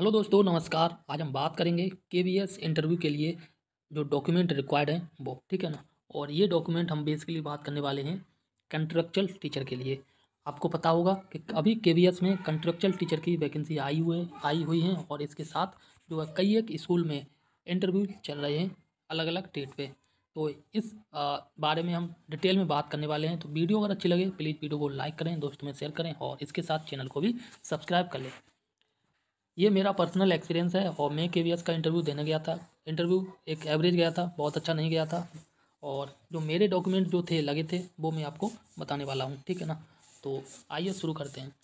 hello दोस्तों नमस्कार आज हम बात करेंगे के इंटरव्यू के लिए जो डॉक्यूमेंट रिक्वायर्ड है वो ठीक है ना और ये डॉक्यूमेंट हम बेसिकली बात करने वाले हैं कंट्रक्चुअल टीचर के लिए आपको पता होगा कि अभी के में कंट्रक्चुअल टीचर की वैकेंसी आई हुए आई हुई है और इसके साथ जो है कई एक स्कूल में इंटरव्यू चल रहे हैं अलग अलग डेट पर तो इस बारे में हम डिटेल में बात करने वाले हैं तो वीडियो अगर अच्छी लगे प्लीज़ वीडियो को लाइक करें दोस्तों में शेयर करें और इसके साथ चैनल को भी सब्सक्राइब कर लें ये मेरा पर्सनल एक्सपीरियंस है और मैं के का इंटरव्यू देने गया था इंटरव्यू एक एवरेज गया था बहुत अच्छा नहीं गया था और जो मेरे डॉक्यूमेंट जो थे लगे थे वो मैं आपको बताने वाला हूँ ठीक है ना तो आइए शुरू करते हैं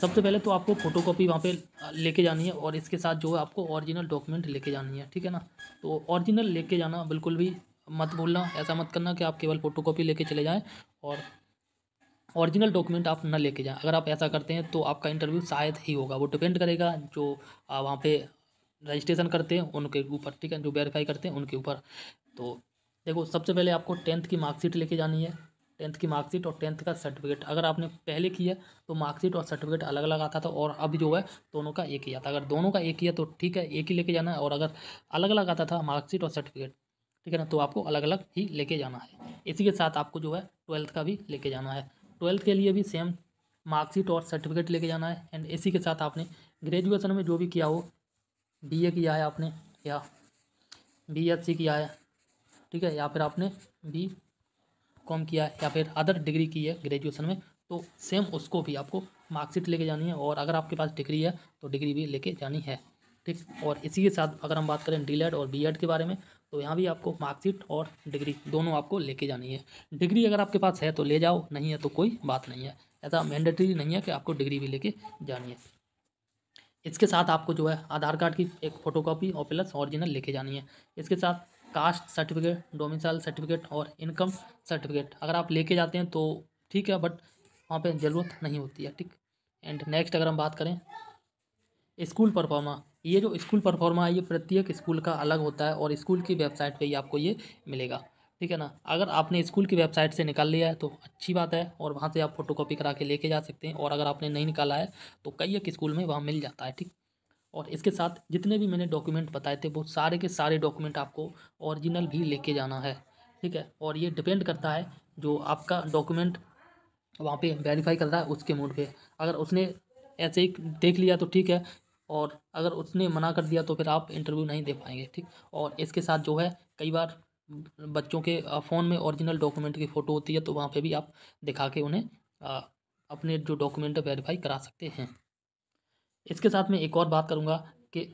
सबसे पहले तो आपको फ़ोटो कापी वहाँ पर लेके जानी है और इसके साथ जो है आपको ओरिजिनल डॉक्यूमेंट लेके जानी है ठीक है ना तो ओरिजिनल लेके जाना बिल्कुल भी मत भूलना ऐसा मत करना कि आप केवल फ़ोटो कापी लेके चले जाएँ और ओरिजिनल डॉक्यूमेंट आप ना लेके जाएं अगर आप ऐसा करते हैं तो आपका इंटरव्यू शायद ही होगा वो डिपेंड करेगा जो वहाँ पे रजिस्ट्रेशन करते हैं उनके ऊपर ठीक है जो वेरीफाई करते हैं उनके ऊपर तो देखो सबसे पहले आपको टेंथ की मार्कशीट लेके जानी है टेंथ की मार्कशीट और टेंथ का सर्टिफिकेट अगर आपने पहले किया तो मार्कशीट और सर्टिफिकेट अलग अलग आता था और अब जो है दोनों का एक ही आता अगर दोनों का एक ही है तो ठीक है एक ही लेके जाना है और अगर अलग अलग आता था मार्कशीट और सर्टिफिकेट ठीक है ना तो आपको अलग अलग ही लेके जाना है इसी के साथ आपको जो है ट्वेल्थ का भी लेके जाना है ट्वेल्थ के लिए भी सेम मार्कशीट और सर्टिफिकेट लेके जाना है एंड इसी के साथ आपने ग्रेजुएसन में जो भी किया हो बीए किया है आपने या बीएससी किया है ठीक है या फिर आपने बी कॉम किया है या फिर अदर डिग्री की है ग्रेजुएसन में तो सेम उसको भी आपको मार्कशीट लेके जानी है और अगर आपके पास डिग्री है तो डिग्री भी लेके जानी है ठीक और इसी के साथ अगर हम बात करें डी और बी के बारे में तो यहाँ भी आपको मार्कशीट और डिग्री दोनों आपको लेके जानी है डिग्री अगर आपके पास है तो ले जाओ नहीं है तो कोई बात नहीं है ऐसा मैंडेटरी नहीं है कि आपको डिग्री भी लेके जानी है इसके साथ आपको जो है आधार कार्ड की एक फ़ोटोकॉपी और प्लस ओरिजिनल लेके जानी है इसके साथ कास्ट सर्टिफिकेट डोमिसाइल सर्टिफिकेट और इनकम सर्टिफिकेट अगर आप लेके जाते हैं तो ठीक है बट वहाँ पे ज़रूरत नहीं होती है ठीक एंड नेक्स्ट अगर हम बात करें स्कूल परफॉर्मा ये जो स्कूल परफॉर्मा है ये प्रत्येक स्कूल का अलग होता है और स्कूल की वेबसाइट पे ही आपको ये मिलेगा ठीक है ना अगर आपने स्कूल की वेबसाइट से निकाल लिया है तो अच्छी बात है और वहाँ से आप फोटो कॉपी करा के लेके जा सकते हैं और अगर आपने नहीं निकाला है तो कई एक स्कूल में वहाँ मिल जाता है ठीक और इसके साथ जितने भी मैंने डॉक्यूमेंट बताए थे वो सारे के सारे डॉक्यूमेंट आपको ऑरिजिनल भी लेके जाना है ठीक है और ये डिपेंड करता है जो आपका डॉक्यूमेंट वहाँ पे वेरीफाई कर रहा है उसके मूड पे अगर उसने ऐसे ही देख लिया तो ठीक है और अगर उसने मना कर दिया तो फिर आप इंटरव्यू नहीं दे पाएंगे ठीक और इसके साथ जो है कई बार बच्चों के फ़ोन में ओरिजिनल डॉक्यूमेंट की फ़ोटो होती है तो वहाँ पे भी आप दिखा के उन्हें आ, अपने जो डॉक्यूमेंट है वेरीफाई करा सकते हैं इसके साथ मैं एक और बात करूँगा कि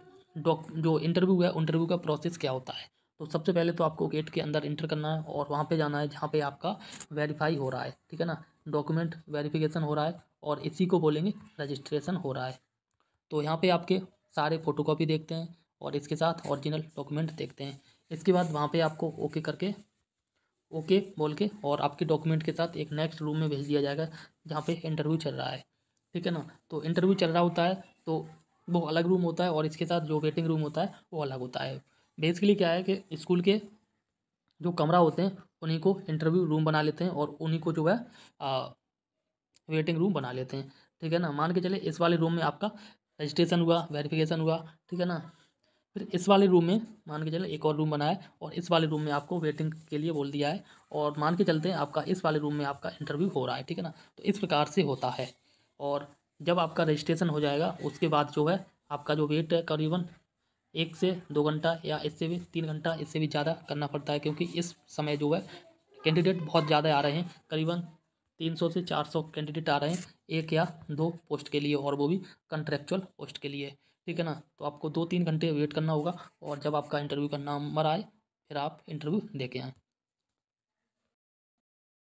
डॉक जो इंटरव्यू है इंटरव्यू का प्रोसेस क्या होता है तो सबसे पहले तो आपको गेट के अंदर इंटर करना है और वहाँ पर जाना है जहाँ पर आपका वेरीफाई हो रहा है ठीक है ना डॉक्यूमेंट वेरीफिकेशन हो रहा है और इसी को बोलेंगे रजिस्ट्रेशन हो रहा है तो यहाँ पे आपके सारे फोटोकॉपी देखते हैं और इसके साथ ओरिजिनल डॉक्यूमेंट देखते हैं इसके बाद वहाँ पे आपको ओके करके ओके बोल के और आपके डॉक्यूमेंट के साथ एक नेक्स्ट रूम में भेज दिया जाएगा जहाँ पे इंटरव्यू चल रहा है ठीक है ना तो इंटरव्यू चल रहा होता है तो वो अलग रूम होता है और इसके साथ जो वेटिंग रूम होता है वो अलग होता है बेसिकली क्या है कि स्कूल के जो कमरा होते हैं उन्हीं को इंटरव्यू रूम बना लेते हैं और उन्हीं को जो है आ, वेटिंग रूम बना लेते हैं ठीक है ना मान के चले इस वाले रूम में आपका रजिस्ट्रेशन हुआ वेरिफिकेशन हुआ ठीक है ना फिर इस वाले रूम में मान के चले एक और रूम बनाया और इस वाले रूम में आपको वेटिंग के लिए बोल दिया है और मान के चलते हैं आपका इस वाले रूम में आपका इंटरव्यू हो रहा है ठीक है ना तो इस प्रकार से होता है और जब आपका रजिस्ट्रेशन हो जाएगा उसके बाद जो है आपका जो वेट है करीबन एक से दो घंटा या इससे भी तीन घंटा इससे भी ज़्यादा करना पड़ता है क्योंकि इस समय जो है कैंडिडेट बहुत ज़्यादा आ रहे हैं करीबन तीन सौ से चार सौ कैंडिडेट आ रहे हैं एक या दो पोस्ट के लिए और वो भी कंट्रेक्चुअल पोस्ट के लिए ठीक है ना तो आपको दो तीन घंटे वेट करना होगा और जब आपका इंटरव्यू का नंबर आए फिर आप इंटरव्यू दे के आएँ